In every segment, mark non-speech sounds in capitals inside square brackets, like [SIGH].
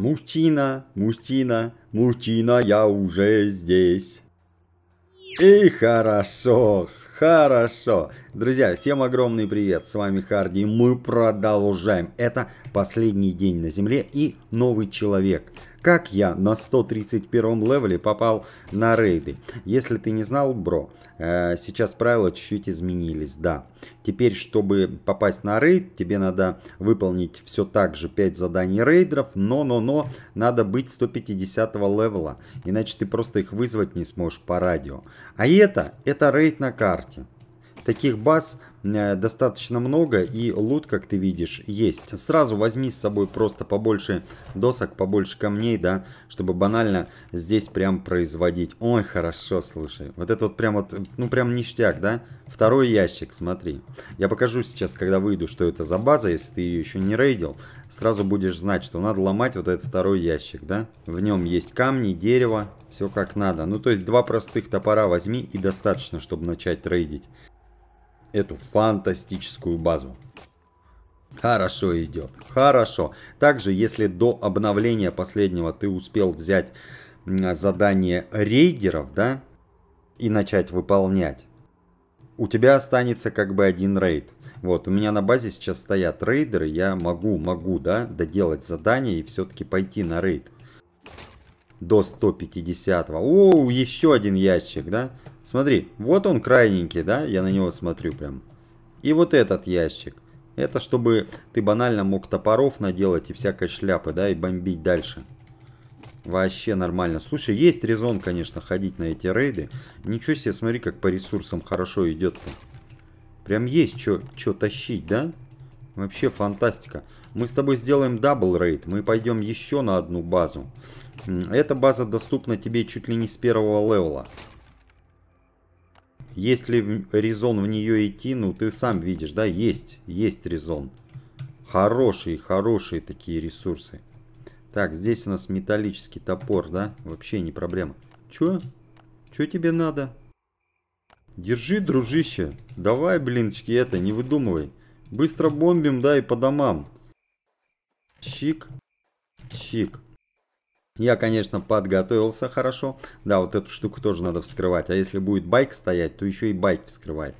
Мужчина, мужчина, мужчина, я уже здесь. И хорошо, Хорошо. Друзья, всем огромный привет. С вами Харди. Мы продолжаем. Это последний день на Земле и новый человек. Как я на 131 левеле попал на рейды? Если ты не знал, бро, э, сейчас правила чуть-чуть изменились, да. Теперь, чтобы попасть на рейд, тебе надо выполнить все так же 5 заданий рейдеров, но-но-но, надо быть 150 левела, иначе ты просто их вызвать не сможешь по радио. А это, это рейд на карте. Таких баз э, достаточно много и лут, как ты видишь, есть. Сразу возьми с собой просто побольше досок, побольше камней, да, чтобы банально здесь прям производить. Ой, хорошо, слушай. Вот это вот прям вот, ну прям ништяк, да? Второй ящик, смотри. Я покажу сейчас, когда выйду, что это за база, если ты ее еще не рейдил. Сразу будешь знать, что надо ломать вот этот второй ящик, да? В нем есть камни, дерево, все как надо. Ну то есть два простых топора возьми и достаточно, чтобы начать рейдить эту фантастическую базу. Хорошо идет, хорошо. Также, если до обновления последнего ты успел взять задание рейдеров, да, и начать выполнять, у тебя останется как бы один рейд. Вот, у меня на базе сейчас стоят рейдеры, я могу, могу, да, доделать задание и все-таки пойти на рейд. До 150. -го. О, еще один ящик, да? Смотри, вот он крайненький, да? Я на него смотрю прям. И вот этот ящик. Это чтобы ты банально мог топоров наделать и всякой шляпы, да, и бомбить дальше. Вообще нормально. Слушай, есть резон, конечно, ходить на эти рейды. Ничего себе, смотри, как по ресурсам хорошо идет-то. Прям есть что тащить, да? Вообще фантастика. Мы с тобой сделаем дабл рейд. Мы пойдем еще на одну базу. Эта база доступна тебе чуть ли не с первого левела. Есть ли резон в нее идти? Ну, ты сам видишь, да? Есть, есть резон. Хорошие, хорошие такие ресурсы. Так, здесь у нас металлический топор, да? Вообще не проблема. Чё? Чё тебе надо? Держи, дружище. Давай, блинчики, это, не выдумывай. Быстро бомбим, да, и по домам. Чик. Чик. Я, конечно, подготовился хорошо. Да, вот эту штуку тоже надо вскрывать. А если будет байк стоять, то еще и байк вскрывать.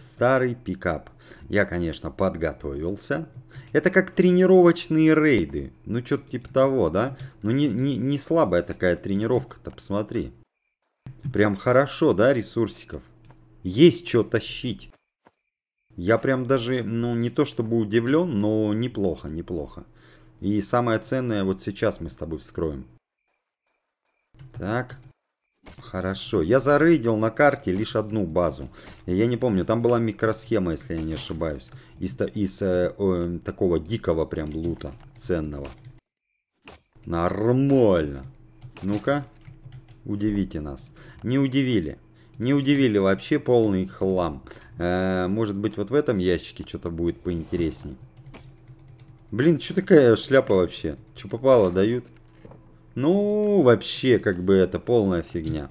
Старый пикап. Я, конечно, подготовился. Это как тренировочные рейды. Ну, что-то типа того, да? Ну, не, не, не слабая такая тренировка-то, посмотри. Прям хорошо, да, ресурсиков? Есть что тащить. Я прям даже, ну, не то чтобы удивлен, но неплохо, неплохо. И самое ценное вот сейчас мы с тобой вскроем. Так. Хорошо. Я зарейдил на карте лишь одну базу. Я не помню, там была микросхема, если я не ошибаюсь. Из, из э, э, такого дикого прям лута ценного. Нормально. Ну-ка. Удивите нас. Не удивили. Не удивили вообще полный хлам. Э, может быть вот в этом ящике что-то будет поинтересней. Блин, что такая шляпа вообще? Что попало, дают? Ну, вообще, как бы это полная фигня.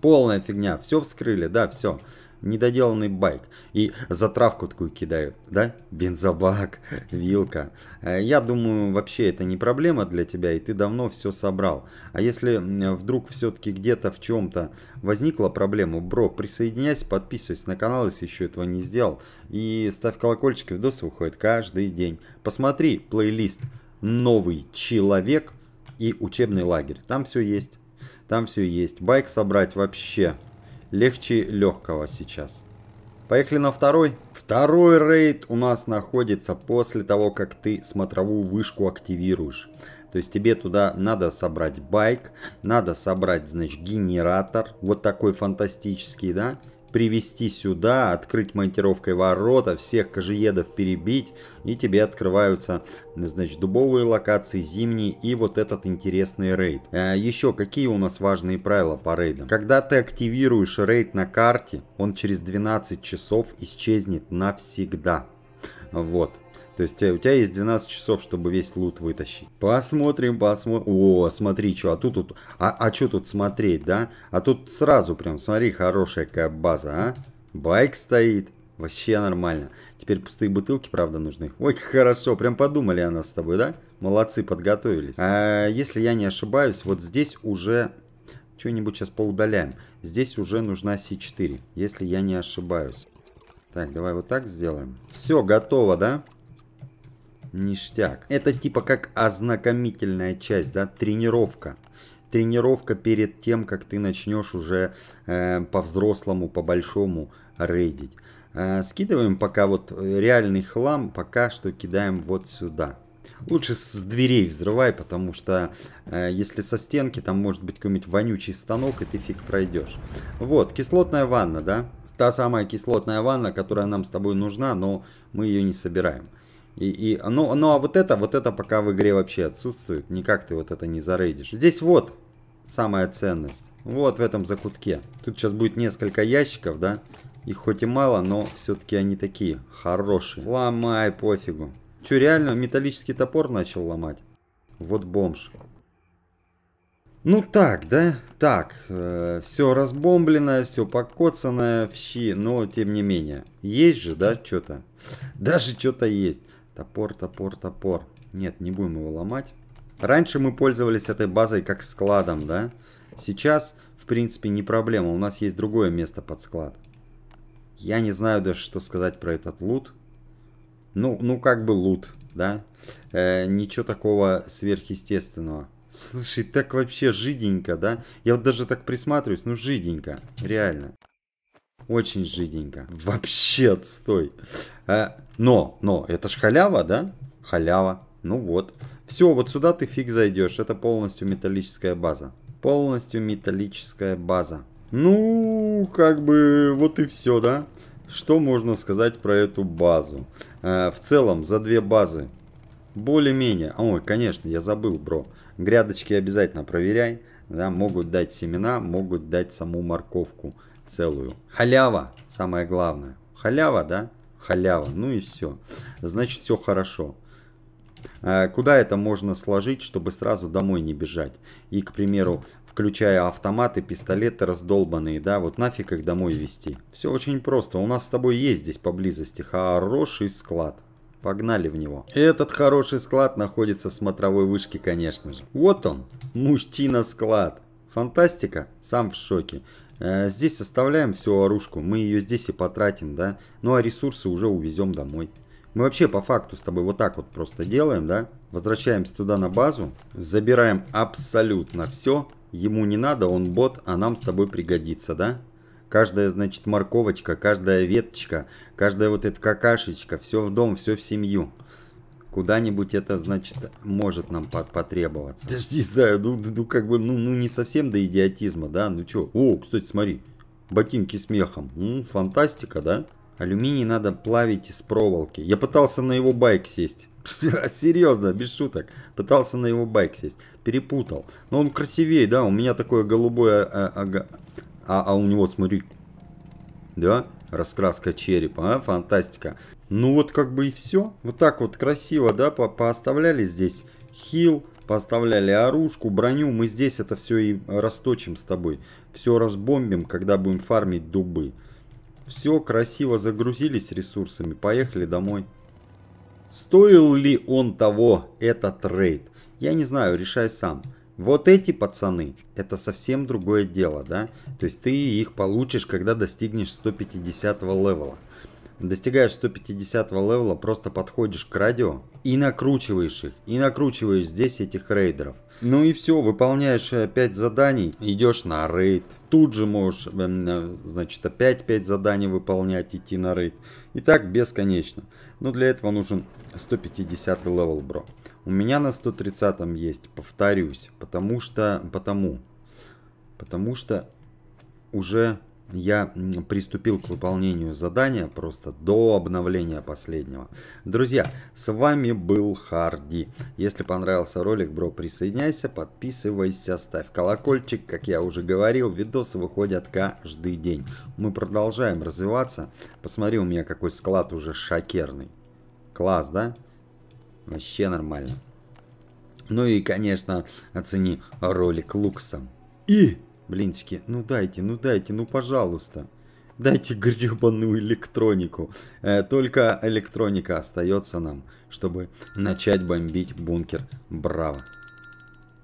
Полная фигня. Все вскрыли, да, все. Недоделанный байк. И затравку такую кидают, да? Бензобак, [LAUGHS] вилка. Э, я думаю, вообще это не проблема для тебя, и ты давно все собрал. А если вдруг все-таки где-то в чем-то возникла проблема, бро, присоединяйся, подписывайся на канал, если еще этого не сделал. И ставь колокольчик, видосы выходят каждый день. Посмотри плейлист «Новый человек» и учебный лагерь. Там все есть. Там все есть. Байк собрать вообще легче легкого сейчас. Поехали на второй. Второй рейд у нас находится после того, как ты смотровую вышку активируешь. То есть тебе туда надо собрать байк, надо собрать, значит, генератор, вот такой фантастический, да, привести сюда, открыть монтировкой ворота, всех кожиедов перебить, и тебе открываются, значит, дубовые локации, зимние и вот этот интересный рейд. А еще какие у нас важные правила по рейдам? Когда ты активируешь рейд на карте, он через 12 часов исчезнет навсегда. Вот. То есть э, у тебя есть 12 часов, чтобы весь лут вытащить. Посмотрим, посмотрим. О, смотри, что, а тут, тут а, а что тут смотреть, да? А тут сразу прям, смотри, хорошая какая база, а? Байк стоит. Вообще нормально. Теперь пустые бутылки, правда, нужны. Ой, как хорошо, прям подумали о нас с тобой, да? Молодцы, подготовились. А, если я не ошибаюсь, вот здесь уже что-нибудь сейчас поудаляем. Здесь уже нужна C4, если я не ошибаюсь. Так, давай вот так сделаем. Все, готово, да? ништяк. Это типа как ознакомительная часть, да, тренировка тренировка перед тем, как ты начнешь уже э, по-взрослому, по-большому рейдить. Э, скидываем пока вот э, реальный хлам, пока что кидаем вот сюда. Лучше с дверей взрывай, потому что э, если со стенки, там может быть какой-нибудь вонючий станок, и ты фиг пройдешь. Вот, кислотная ванна, да? Та самая кислотная ванна, которая нам с тобой нужна, но мы ее не собираем. И, и, ну, ну а вот это, вот это пока в игре вообще отсутствует. Никак ты вот это не зарейдишь. Здесь вот самая ценность. Вот в этом закутке. Тут сейчас будет несколько ящиков, да? Их хоть и мало, но все-таки они такие хорошие. Ломай, пофигу. Че, реально металлический топор начал ломать? Вот бомж. Ну так, да? Так, э, все разбомбленное, все покоцанное в щи, но тем не менее. Есть же, да, что-то? Даже что-то есть. Топор, топор, топор. Нет, не будем его ломать. Раньше мы пользовались этой базой как складом, да? Сейчас, в принципе, не проблема. У нас есть другое место под склад. Я не знаю даже, что сказать про этот лут. Ну, ну как бы лут, да? Э, ничего такого сверхъестественного. Слушай, так вообще жиденько, да? Я вот даже так присматриваюсь, ну жиденько, реально. Очень жиденько. Вообще отстой. А, но, но, это ж халява, да? Халява. Ну вот. Все, вот сюда ты фиг зайдешь. Это полностью металлическая база. Полностью металлическая база. Ну, как бы, вот и все, да? Что можно сказать про эту базу? А, в целом, за две базы более-менее. Ой, конечно, я забыл, бро. Грядочки обязательно проверяй. Да, могут дать семена, могут дать саму морковку целую. Халява, самое главное. Халява, да? Халява, ну и все. Значит, все хорошо. А, куда это можно сложить, чтобы сразу домой не бежать? И, к примеру, включая автоматы, пистолеты раздолбанные, да, вот нафиг их домой вести. Все очень просто, у нас с тобой есть здесь поблизости хороший склад. Погнали в него. Этот хороший склад находится в смотровой вышке, конечно же. Вот он, мужчина-склад. Фантастика? Сам в шоке. Э, здесь оставляем всю оружку, мы ее здесь и потратим, да. Ну а ресурсы уже увезем домой. Мы вообще по факту с тобой вот так вот просто делаем, да. Возвращаемся туда на базу, забираем абсолютно все. Ему не надо, он бот, а нам с тобой пригодится, да. Каждая, значит, морковочка, каждая веточка, каждая вот эта какашечка, все в дом, все в семью куда-нибудь это, значит, может нам потребоваться. Даже знаю, ну, ну как бы, ну, ну не совсем до идиотизма, да, ну чё. О, кстати, смотри, ботинки с мехом, М, фантастика, да? Алюминий надо плавить из проволоки. Я пытался на его байк сесть. [LAUGHS] Серьезно, без шуток. Пытался на его байк сесть. Перепутал. Но он красивее, да, у меня такое голубое... А, а, а, а у него, смотри... Да? раскраска черепа, а? фантастика. Ну вот как бы и все. Вот так вот красиво, да, по пооставляли здесь хил, поставляли оружку, броню. Мы здесь это все и расточим с тобой. Все разбомбим, когда будем фармить дубы. Все красиво загрузились ресурсами, поехали домой. Стоил ли он того этот рейд? Я не знаю, решай сам. Вот эти пацаны, это совсем другое дело, да? То есть ты их получишь, когда достигнешь 150 левела. Достигаешь 150 левела, просто подходишь к радио и накручиваешь их, и накручиваешь здесь этих рейдеров. Ну и все, выполняешь 5 заданий, идешь на рейд, тут же можешь, э, э, значит, опять 5 заданий выполнять, идти на рейд. И так бесконечно. Но для этого нужен 150 левел, бро. У меня на 130 есть, повторюсь, потому что, потому, потому что уже я приступил к выполнению задания просто до обновления последнего. Друзья, с вами был Харди. Если понравился ролик, бро, присоединяйся, подписывайся, ставь колокольчик. Как я уже говорил, видосы выходят каждый день. Мы продолжаем развиваться. Посмотри, у меня какой склад уже шокерный. Класс, да? Вообще нормально. Ну и, конечно, оцени ролик Лукса. И, блинчики, ну дайте, ну дайте, ну пожалуйста. Дайте гребаную электронику. Э, только электроника остается нам, чтобы начать бомбить бункер. Браво.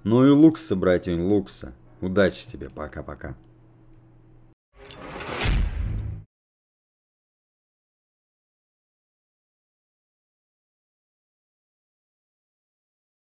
Ну и Лукса, братья, Лукса. Удачи тебе, пока-пока.